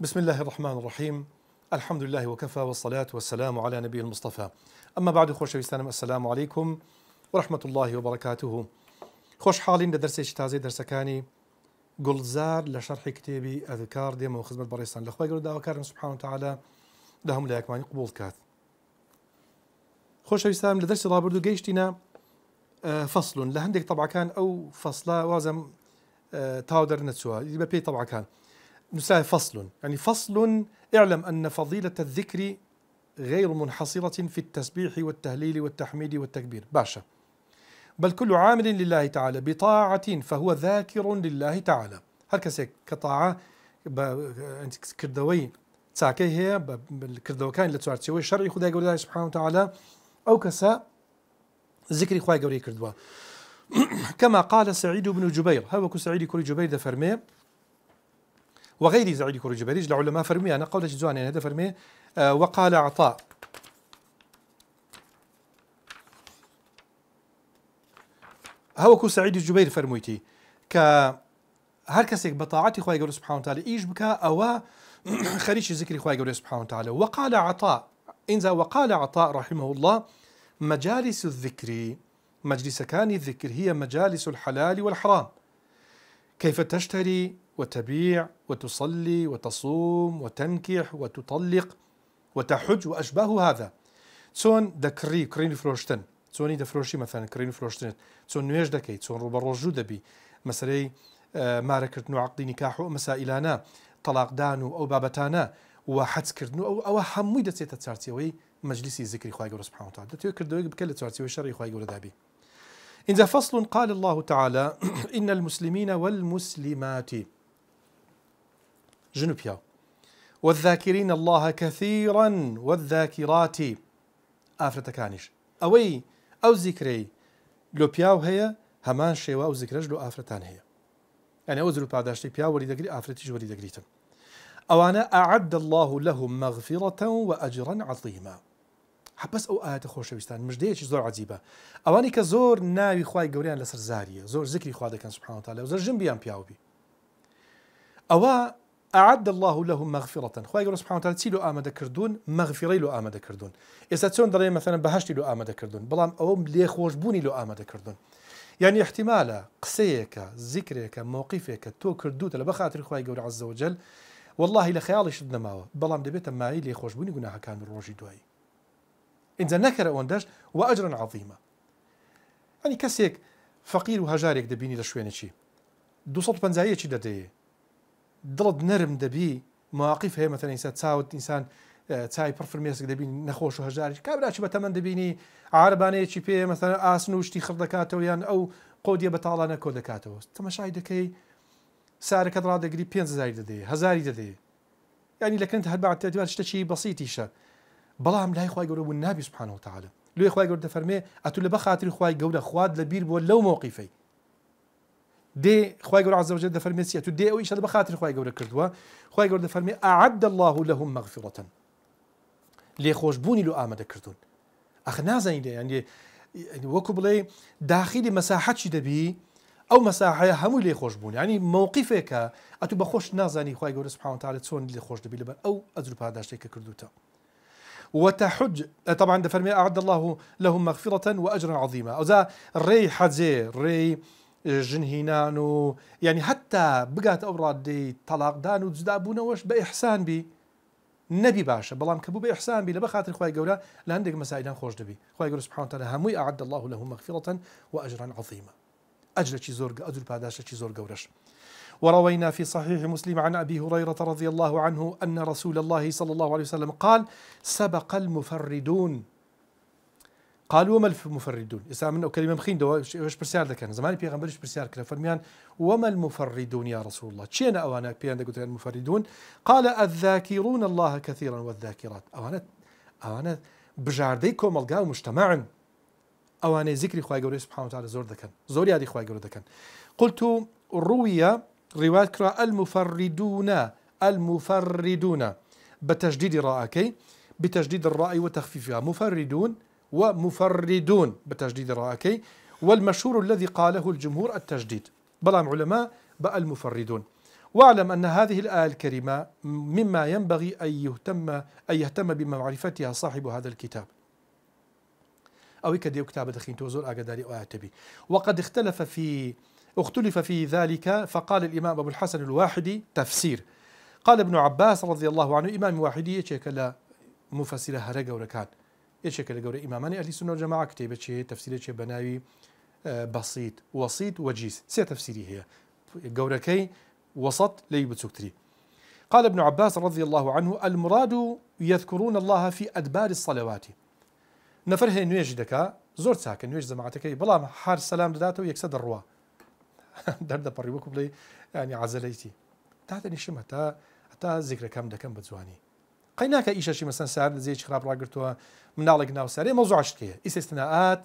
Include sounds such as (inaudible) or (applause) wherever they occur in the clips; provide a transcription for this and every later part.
بسم الله الرحمن الرحيم الحمد لله وكفى والصلاة والسلام على نبي المصطفى أما بعد خوش ويستانم السلام عليكم ورحمة الله وبركاته خوش حالين درسي تازي درس كاني قلزار لشرح كتابي أذكار ديما خزمەت بەڕێستان لە خۆی دعوة كارم سبحانه وتعالى لهم لا يكماني قبول كاث خوش ويستانم لدرس رابردو قيشتنا اه، فصل لهندك طبعا كان أو فصلة وازم اه، تاودر نتسوها يبقى بي طبعا كان نساء فصل يعني فصل اعلم أن فضيلة الذكر غير منحصرة في التسبيح والتهليل والتحميد والتكبير باشا بل كل عامل لله تعالى بطاعة فهو ذاكر لله تعالى هركسك كطاعة كردوي تاكي هي كردوكان لتوارتيوي شرعي خداي قول الله سبحانه وتعالى أو كسا ذكري خواي قولي كردوا (clears throat) كما قال سعيد بن جبير هو سعيد كل جبير دفرمي وغيري زعيد كروج بريج لعلماء فرمي أنا قولة جزوان هذا فرمي آه، وقال عطاء سعيد سعیدی جوبیر ك کە بطاعتي کەسێک بەتاعاتی سبحانه وتعالى ايش بك او خريش ذكري ذکری خی سبحانه وتعالى وقال عطاء انزا وقال عطاء رحمه الله مجالس الذكر كان الذكر هي مجالس الحلال والحرام كيف تشتري وتبيع وتصلي وتصوم وتنكح وتطلق وتحج وأشباه هذا چۆن دەکڕی کرینی فرۆشتن چۆنی دەفرۆشی مثلا كرين فروشتن چۆن نوێژ دەکەیت چۆن ڕوبەڕۆژوو دەبی مەسرەی آه، مارەکردن و عقدینی کاح و مەسائلانە تەلاقدان و ئەو بابەتانە و حەچکردن و ئەوە هەمووی دەچێتە چارچەوەی مەجلیسی زیکری خخوای گەورە سبحانەوە دەتوێت کردەوەی بکە لە چارچەوەی شەڕی خخوای گەورەدابی إذا فصل قال الله تعالى (clears throat) إن المسلمين والمسلمات جنوبيا والذاكرين الله كثيرا والذاكرات آفرتا كانش أوي أو ذكري لو بياو هي همان شيوا أو ذكرج لو آفرتان هي يعني أو ذلو بعداشتي بياو ولي دقري آفرتيش ولي أو أنا أعد الله لهم مغفرة وأجرا عظيما حبس او آيات خوش بيستان مش ديش زور عجيبة اواني كزور ناوي خواي قوريان لسر زارية زور ذكري خواه دكان سبحانه وتعالى وزر جنبيان بياو بي اوا أعد الله لهم مغفرة خواي قوريان سبحانه وتعالى تسيلو آمد كردون مغفرة لو آمد كردون إساتسون دريم مثلا بهشتي لو آمد كردون بلام او ملي خوش بوني لو آمد كردون يعني احتمالا قسيك ذكريك موقفك تو كردوت لبخاطر خواه قوري عز وجل والله لخيالي شدنا ماوا بلام دبيت معي لي خوش بوني قناها كان روجي دوائي إن نكر وندش وأجرا عظيما يعني كسيك فقير وهجارك دبيني لشويني شي دو صوت بنزاية شي دادي درد نرم دبي مواقف هي مثلا إنسان تساوت إنسان آه، تاي برفرميس كده بين نخوش وهجاري كابلا شي بتمن دبيني عرباني شي بي مثلا اسنو شتي خردكاتو يعني او قوديه بتعالى نكو دكاتو تما شاي كي سعر كدرا دغري 5000 زايد دي هزاري دي يعني لكن انت هل بعد تدوال شتي بسيط يشه بەڵام لا يخوي گەورە بوون سبحانه وتعالى لو يخوي خخوای گەورتە فەرمێ ئەتو لە بەخاتری خخوای خواد لبير بول لو موقفي دي خوي جور عز وجل فرمي سيتو دي او يشهد بخاطر خوي جور كردوا خوي جور فرمي اعد الله لهم مغفرة لي خوش بوني لو امد كردون اخ نازين يعني يعني وكبلي بلي داخلي مساحه شي دبي او مساحه هم لي خوش بون يعني موقفك اتو بخوش نازاني خوي جور سبحانه وتعالى تسون لي خوش دبي لبن او ازرب هذا الشيء كردوتا وتحج أه، طبعا دفرمي أعد الله لهم مغفرة وأجرا عظيما او ذا ري حزي ري جنهينانو يعني حتى بقات أوراد دي طلاق دانو وجدابون وش بإحسان بي نبي باشا بلام كبو بإحسان بي لبخاتر خواهي قولا لاندك مسائلان خوش دبي خواهي قولا سبحانه وتعالى هموي أعد الله لهم مغفرة وأجرا عظيما اجل شي زور اجل باداش شي زور قورش وروينا في صحيح مسلم عن أبي هريرة رضي الله عنه أن رسول الله صلى الله عليه وسلم قال سبق المفردون قالوا وما المفردون إسا من كلمة مخين دو وش برسيار كان زمان بيغمبر وش برسيار كلا فرميان وما المفردون يا رسول الله تشينا أوانا بيان قلت المفردون قال الذاكرون الله كثيرا والذاكرات أوانا أوانا بجاردي كومالقا مجتمع أوانا ذكري خواهي قولي سبحانه وتعالى زور ذكر زور يا دي قولي دكان قلت روي رواية كرا المفردون المفردون بتجديد راكي بتجديد الراء وتخفيفها مفردون ومفردون بتجديد راكي والمشهور الذي قاله الجمهور التجديد بلام علماء بقى المفردون واعلم أن هذه الآية الكريمة مما ينبغي أن يهتم, أن يهتم بمعرفتها صاحب هذا الكتاب أو كديو كتاب دخين وقد اختلف في اختلف في ذلك فقال الإمام أبو الحسن الواحدي تفسير قال ابن عباس رضي الله عنه إمام واحدي يشيك لا مفسر هرق وركان يشيك لقول إمامان أهل السنة والجماعة كتابة تفسير بناوي آه، بسيط وسيط وجيز سي تفسيري هي كي وسط لي بتسكتري قال ابن عباس رضي الله عنه المراد يذكرون الله في أدبار الصلوات نفرهن نويج زورت ساكن نويج زماعتكي بلا حار السلام داته يكسد الرواه (laughs) دەردەپەڕی وەکو بڵێ ینی عزلەیتی تاتەنیشم هەتا هەتا زیکرەکەم دەکەم بە جوانی قەیناکە ئیشەشی مەسەن سار لەزیێک خراپ ڕاگرتووە مناڵێک ناوسەرێ مەوزعشتکێ ئیسستناعات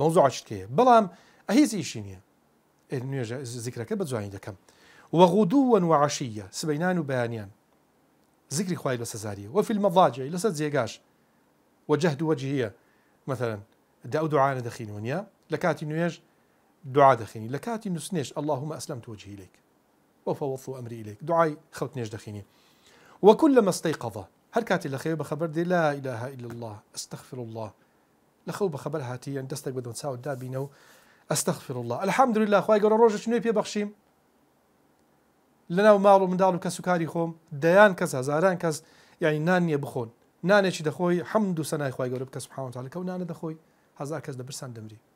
مەوزعشتکێ بەڵام ئەهیز ئیشی نییە نوێژە زیکرەکە بە جوانی دەکەم وەغودوون وعاشیە سبەینان و بەیانیان ذكري خواي لسزاري وفي المضاجع لسد زيقاش وجهد وجهية مثلا داود دعانا دخين ونيا لكاتي نويج دعاء دخيني لكاتي نسنيش اللهم أسلمت وجهي إليك وفوضت أمري إليك لێک دوعای نيش دخيني وكلما استيقظ هل كاتي هەر بخبر دي لا إله إلا الله استغفر الله لخو بخبر هاتي أن دەستێک بەدەن ساو دابينو استغفر الله الحمد لله خخوای گەڕ روجة شنو يبي بخشيم لنا ومالو من و کە سوکاری خۆم دەیان کەس هزاران کەس يعني نان نییە بخۆن نانێکی دخوي حمد و سەنای خخوای گەورە کەس حاوتالەکە و دخوي هزار کەس دبرسان دەمری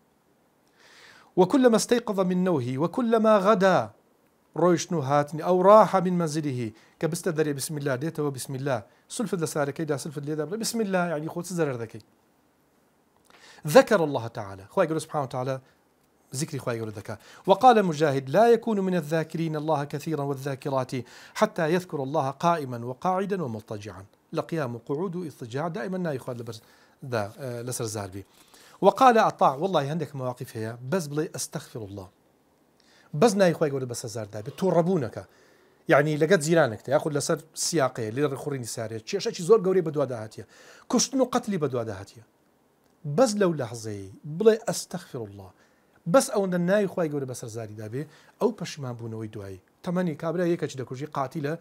وكلما استيقظ من نوه وكلما غدا ڕۆیشتن و او راح من منزله كبست بسم الله ديته بسم الله سلفت لە كيدا سلف سلفت بسم الله يعني خۆت زەرەر ذكي ذكر الله تعالى خواهي يقول سبحانه وتعالى ذكري خواهي يقول ذكاء وقال مجاهد لا يكون من الذاكرين الله كثيرا والذاكرات حتى يذكر الله قائما وقاعدا ومضطجعا لقيام وقعود واضطجاع دائما نايخوان لبس ذا آه، لسر زاربي وقال عطاء والله عندك مواقف هي بس بلي استغفر الله بس ناي خوي يقول بس زار دابي تو ربونك يعني لقد زيرانك تاخذ لسر سياقي للخورين ساري شي شي زور قوري بدوا دهاتيه كشتن قتلي بدوا داهاتيا بس لو لحظه بلي استغفر الله بس او ناي خوي يقول بس زار دابي او باش ما بونوي دواي تمني كابرا يكچ دكوجي قاتله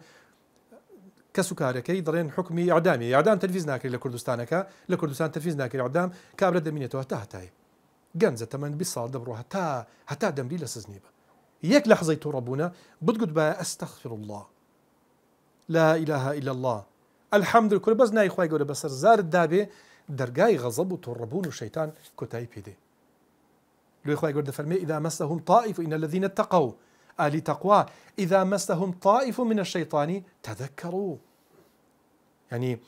كسكارك أي درين حكمي إعدامي إعدام تلفزيون ناكر لكردستان كا لكردستان تلفزيون ناكر إعدام كابلة دمينة تو هتاه تاي جنزة تمن بيصال دبروها تا هتا دمري لسزنيبة يك لحظة توربونا بتقول با أستغفر الله لا إله إلا الله الحمد لله بس ناي خوي بس زار الدابة درجاي غضب وتربون وشيطان كوتاي بيدي لو خوي قول إذا مسهم طائف إن الذين اتقوا آل تقوى إذا مسهم طائف من الشيطان تذكروا يعني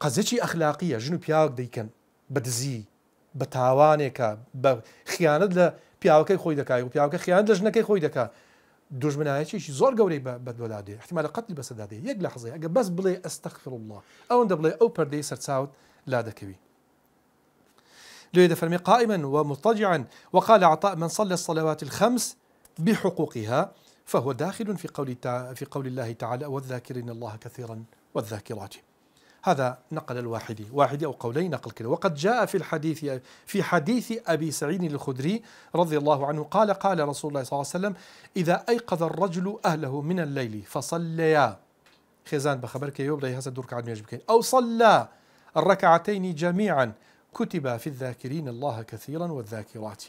قزتي أخلاقية جنو بياوك پیاوک بدزي بتاوانيكا بە تاوانێکە بە خیانت لە پیاوەکەی خۆی دەکای و دوج من لە ژنەکەی زور قوري دوژمنایەکیشی زۆر گەورەی بەدوەدادێ احتمالە قەتلی بەسەدادێ یەک لە حزەیە ئەگە بەس بڵێ ئەستەخفر الله ئەوەن دەبڵێ ئەو پەردەی سەرچاوت لا دكبي لو دەفەرمی قائما ومضطجعا وقال عطاء من صلى الصلوات الخمس بحقوقها فهو داخل في قول في قول الله تعالى والذاكرين الله كثيرا والذاكرات هذا نقل الواحدي واحدي أو قولين نقل كده وقد جاء في الحديث في حديث أبي سعيد الخدري رضي الله عنه قال قال رسول الله صلى الله عليه وسلم إذا أيقظ الرجل أهله من الليل فصليا خزان بخبرك يوب لي هذا درك عدم يجبك أو صلى الركعتين جميعا كتب في الذاكرين الله كثيرا والذاكرات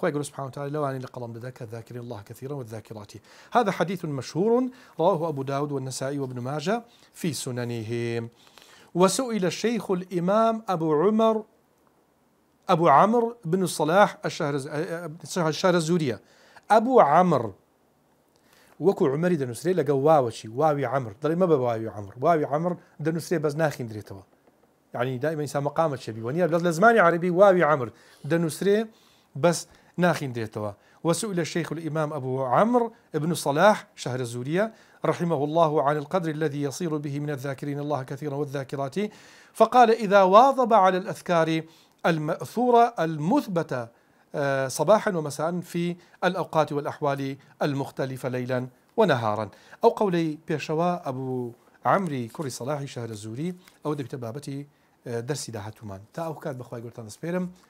خوي يقول سبحانه وتعالى لو أني لقلم لذاك الذاكرين الله كثيرا والذاكرات هذا حديث مشهور رواه أبو داود والنسائي وابن ماجة في سننه وسئل الشيخ الإمام أبو عمر أبو عمرو بن صلاح الشهر الشهر الزورية أبو عمرو وەکو عمەری لقى واو شي واوي عمر دەڵێ ما بە واوي عمر واوي عمر دنسري بەس ناخین توا يعني دائما يسمى مەقامە چێبی وەنیە لە عربي واوي عمر دنسري بس ناخين ديتوا وسئل الشيخ الإمام أبو عمرو بن صلاح شهر الزورية رحمه الله عن القدر الذي يصير به من الذاكرين الله كثيرا والذاكرات فقال إذا واظب على الأذكار المأثورة المثبتة آه، صباحا ومساء في الأوقات والأحوال المختلفة ليلا ونهارا أو قولي بيشوا أبو عمري كوري صلاحي شهر الزوري أو دكتبابتي آه، درسي داهتمان تا أوكاد بخواي قلتان سبيرم